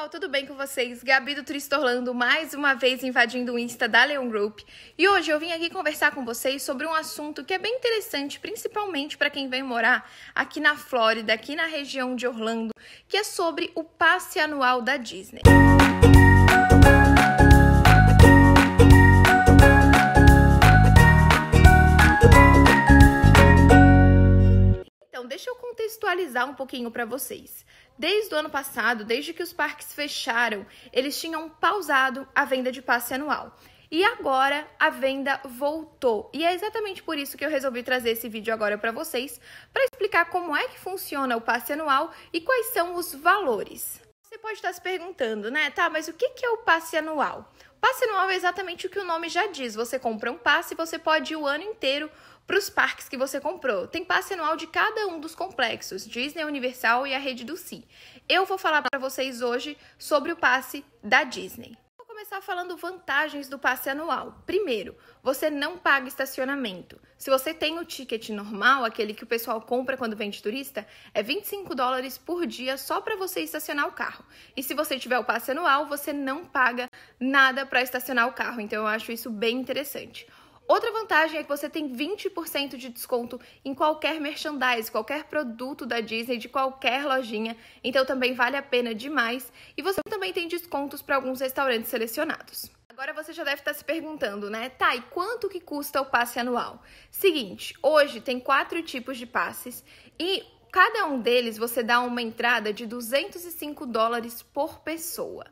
pessoal, tudo bem com vocês? Gabi do Triste Orlando mais uma vez invadindo o Insta da Leon Group. E hoje eu vim aqui conversar com vocês sobre um assunto que é bem interessante, principalmente para quem vem morar aqui na Flórida, aqui na região de Orlando, que é sobre o passe anual da Disney. Música contar um pouquinho para vocês. Desde o ano passado, desde que os parques fecharam, eles tinham pausado a venda de passe anual. E agora a venda voltou. E é exatamente por isso que eu resolvi trazer esse vídeo agora para vocês, para explicar como é que funciona o passe anual e quais são os valores. Você pode estar se perguntando, né? Tá, mas o que é o passe anual? Passe anual é exatamente o que o nome já diz. Você compra um passe e você pode ir o ano inteiro para os parques que você comprou. Tem passe anual de cada um dos complexos, Disney, Universal e a rede do Si. Eu vou falar para vocês hoje sobre o passe da Disney Vou começar falando vantagens do passe anual. Primeiro, você não paga estacionamento. Se você tem o ticket normal, aquele que o pessoal compra quando vem de turista, é 25 dólares por dia só para você estacionar o carro. E se você tiver o passe anual, você não paga nada para estacionar o carro. Então eu acho isso bem interessante. Outra vantagem é que você tem 20% de desconto em qualquer merchandise, qualquer produto da Disney, de qualquer lojinha. Então também vale a pena demais. E você também tem descontos para alguns restaurantes selecionados. Agora você já deve estar se perguntando, né? Tá, e quanto que custa o passe anual? Seguinte, hoje tem quatro tipos de passes e cada um deles você dá uma entrada de 205 dólares por pessoa.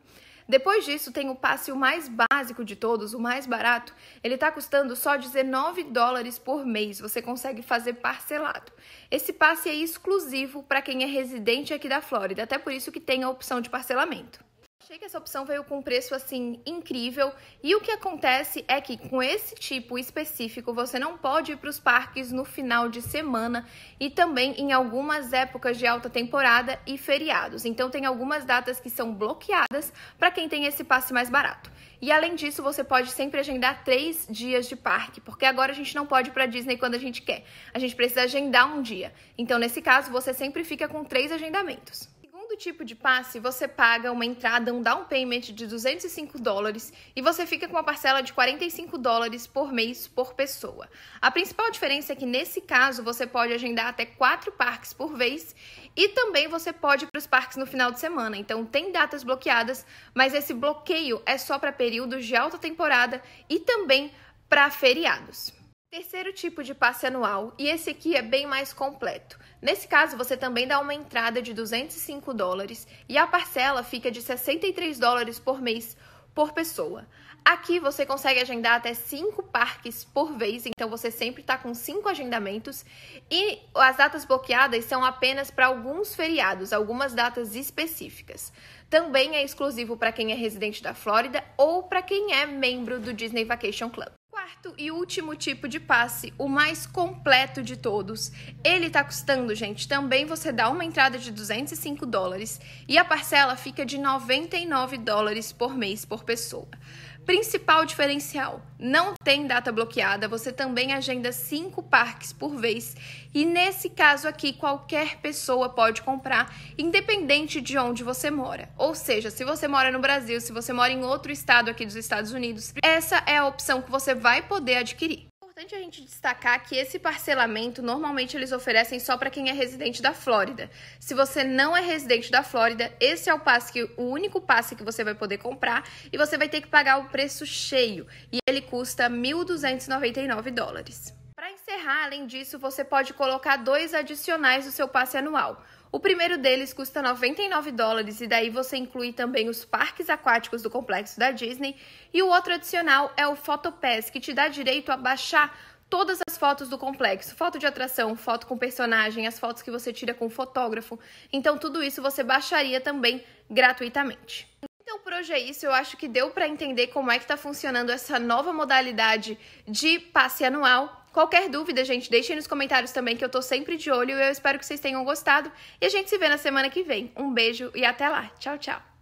Depois disso, tem o passe o mais básico de todos, o mais barato. Ele está custando só 19 dólares por mês. Você consegue fazer parcelado. Esse passe é exclusivo para quem é residente aqui da Flórida, até por isso que tem a opção de parcelamento achei que essa opção veio com um preço assim incrível. E o que acontece é que com esse tipo específico você não pode ir para os parques no final de semana e também em algumas épocas de alta temporada e feriados. Então tem algumas datas que são bloqueadas para quem tem esse passe mais barato. E além disso, você pode sempre agendar três dias de parque, porque agora a gente não pode ir para Disney quando a gente quer. A gente precisa agendar um dia. Então, nesse caso, você sempre fica com três agendamentos tipo de passe, você paga uma entrada, um down payment de 205 dólares e você fica com uma parcela de 45 dólares por mês por pessoa. A principal diferença é que nesse caso você pode agendar até quatro parques por vez e também você pode ir para os parques no final de semana. Então tem datas bloqueadas, mas esse bloqueio é só para períodos de alta temporada e também para feriados. Terceiro tipo de passe anual, e esse aqui é bem mais completo. Nesse caso, você também dá uma entrada de 205 dólares e a parcela fica de 63 dólares por mês por pessoa. Aqui você consegue agendar até 5 parques por vez, então você sempre está com 5 agendamentos. E as datas bloqueadas são apenas para alguns feriados, algumas datas específicas. Também é exclusivo para quem é residente da Flórida ou para quem é membro do Disney Vacation Club. Quarto e último tipo de passe, o mais completo de todos. Ele tá custando, gente, também você dá uma entrada de 205 dólares e a parcela fica de 99 dólares por mês por pessoa principal diferencial: não tem data bloqueada, você também agenda cinco parques por vez e nesse caso aqui qualquer pessoa pode comprar, independente de onde você mora. Ou seja, se você mora no Brasil, se você mora em outro estado aqui dos Estados Unidos, essa é a opção que você vai poder adquirir importante a gente destacar que esse parcelamento normalmente eles oferecem só para quem é residente da Flórida. Se você não é residente da Flórida, esse é o passe que o único passe que você vai poder comprar e você vai ter que pagar o preço cheio e ele custa 1.299 dólares encerrar, além disso, você pode colocar dois adicionais no seu passe anual. O primeiro deles custa 99 dólares e daí você inclui também os parques aquáticos do complexo da Disney. E o outro adicional é o Photopass, que te dá direito a baixar todas as fotos do complexo, foto de atração, foto com personagem, as fotos que você tira com o fotógrafo. Então tudo isso você baixaria também gratuitamente. Então, por hoje é isso. Eu acho que deu para entender como é que está funcionando essa nova modalidade de passe anual. Qualquer dúvida, gente, deixem nos comentários também que eu tô sempre de olho e eu espero que vocês tenham gostado. E a gente se vê na semana que vem. Um beijo e até lá. Tchau, tchau.